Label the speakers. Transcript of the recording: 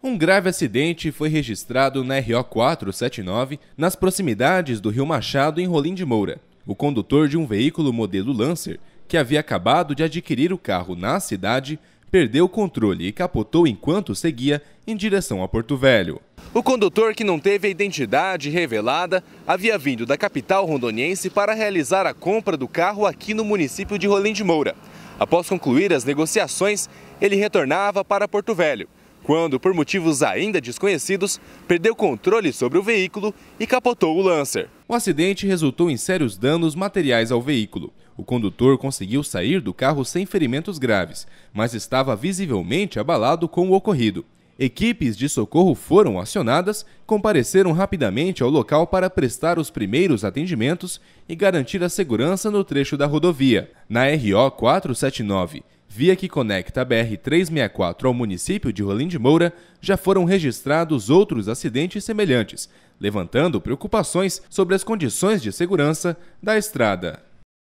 Speaker 1: Um grave acidente foi registrado na RO 479, nas proximidades do Rio Machado, em Rolim de Moura. O condutor de um veículo modelo Lancer, que havia acabado de adquirir o carro na cidade, perdeu o controle e capotou enquanto seguia em direção a Porto Velho. O condutor, que não teve a identidade revelada, havia vindo da capital rondoniense para realizar a compra do carro aqui no município de Rolim de Moura. Após concluir as negociações, ele retornava para Porto Velho quando, por motivos ainda desconhecidos, perdeu controle sobre o veículo e capotou o Lancer. O acidente resultou em sérios danos materiais ao veículo. O condutor conseguiu sair do carro sem ferimentos graves, mas estava visivelmente abalado com o ocorrido. Equipes de socorro foram acionadas, compareceram rapidamente ao local para prestar os primeiros atendimentos e garantir a segurança no trecho da rodovia. Na RO 479, via que conecta a BR-364 ao município de Rolim de Moura, já foram registrados outros acidentes semelhantes, levantando preocupações sobre as condições de segurança da estrada.